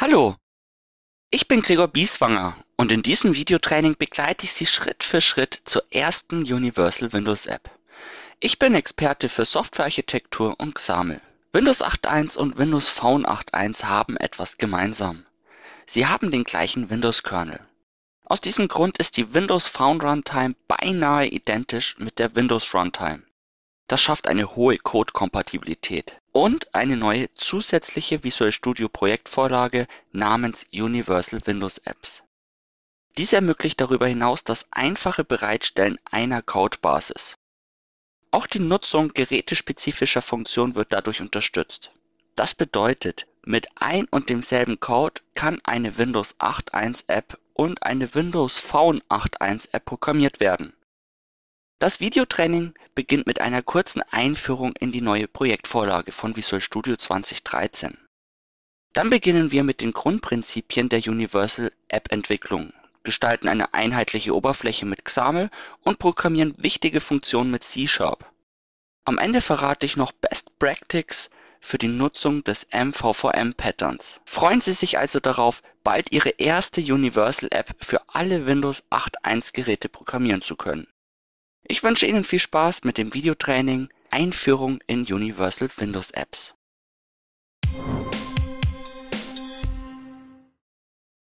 Hallo, ich bin Gregor Bieswanger und in diesem Videotraining begleite ich Sie Schritt für Schritt zur ersten Universal Windows App. Ich bin Experte für Softwarearchitektur und XAML. Windows 8.1 und Windows Phone 8.1 haben etwas gemeinsam. Sie haben den gleichen Windows-Kernel. Aus diesem Grund ist die Windows Phone Runtime beinahe identisch mit der Windows Runtime. Das schafft eine hohe Code-Kompatibilität und eine neue zusätzliche Visual Studio Projektvorlage namens Universal Windows Apps. Dies ermöglicht darüber hinaus das einfache Bereitstellen einer Codebasis. Auch die Nutzung gerätespezifischer Funktionen wird dadurch unterstützt. Das bedeutet, mit ein und demselben Code kann eine Windows 8.1 App und eine Windows Phone 8.1 App programmiert werden. Das Videotraining beginnt mit einer kurzen Einführung in die neue Projektvorlage von Visual Studio 2013. Dann beginnen wir mit den Grundprinzipien der Universal-App-Entwicklung, gestalten eine einheitliche Oberfläche mit XAML und programmieren wichtige Funktionen mit C Sharp. Am Ende verrate ich noch Best Practice für die Nutzung des MVVM-Patterns. Freuen Sie sich also darauf, bald Ihre erste Universal-App für alle Windows 8.1-Geräte programmieren zu können. Ich wünsche Ihnen viel Spaß mit dem Videotraining "Einführung in Universal Windows Apps".